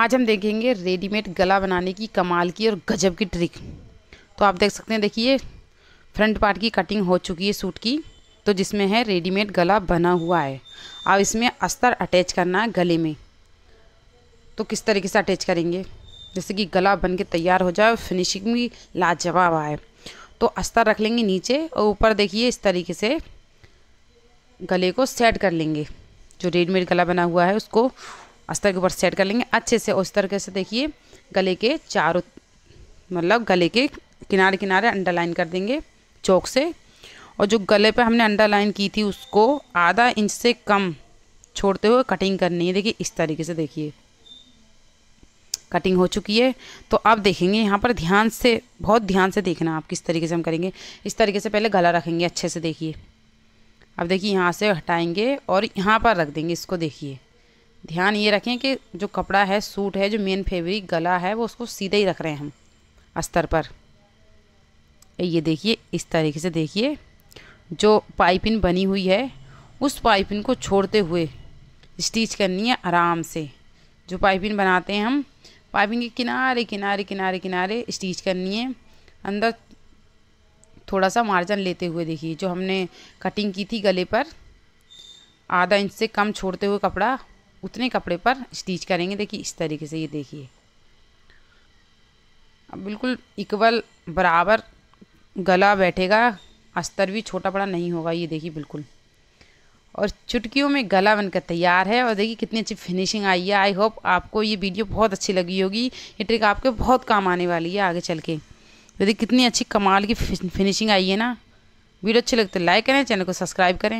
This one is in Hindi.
आज हम देखेंगे रेडीमेड गला बनाने की कमाल की और गजब की ट्रिक तो आप देख सकते हैं देखिए फ्रंट पार्ट की कटिंग हो चुकी है सूट की तो जिसमें है रेडीमेड गला बना हुआ है अब इसमें अस्तर अटैच करना है गले में तो किस तरीके से अटैच करेंगे जैसे कि गला बन के तैयार हो जाए और फिनिशिंग भी लाजवाब आए तो अस्तर रख लेंगे नीचे और ऊपर देखिए इस तरीके से गले को सेट कर लेंगे जो रेडीमेड गला बना हुआ है उसको अस्तर के ऊपर सेट कर लेंगे अच्छे से उस तरीके से देखिए गले के चारों मतलब गले के किनारे किनारे अंडरलाइन कर देंगे चौक से और जो गले पे हमने अंडरलाइन की थी उसको आधा इंच से कम छोड़ते हुए कटिंग करनी है देखिए इस तरीके से देखिए कटिंग हो चुकी है तो अब देखेंगे यहाँ पर ध्यान से बहुत ध्यान से देखना आप किस तरीके से हम करेंगे इस तरीके से पहले गला रखेंगे अच्छे से देखिए अब देखिए यहाँ से हटाएंगे और यहाँ पर रख देंगे इसको देखिए ध्यान ये रखें कि जो कपड़ा है सूट है जो मेन फैब्रिक गला है वो उसको सीधे ही रख रहे हैं हम अस्तर पर ये देखिए इस तरीके से देखिए जो पाइपिन बनी हुई है उस पाइपिन को छोड़ते हुए स्टिच करनी है आराम से जो पाइपिन बनाते हैं हम पाइपिन के किनारे किनारे किनारे किनारे स्टिच करनी है अंदर थोड़ा सा मार्जिन लेते हुए देखिए जो हमने कटिंग की थी गले पर आधा इंच से कम छोड़ते हुए कपड़ा उतने कपड़े पर स्टिच करेंगे देखिए इस तरीके से ये देखिए अब बिल्कुल इक्वल बराबर गला बैठेगा अस्तर भी छोटा बड़ा नहीं होगा ये देखिए बिल्कुल और चुटकियों में गला बनकर तैयार है और देखिए कितनी अच्छी फिनिशिंग आई है आई होप आपको ये वीडियो बहुत अच्छी लगी होगी ये ट्रिक आपके बहुत काम आने वाली है आगे चल के तो देखिए कितनी अच्छी कमाल की फिनिशिंग आई है ना वीडियो अच्छी लगती है लाइक करें चैनल को सब्सक्राइब करें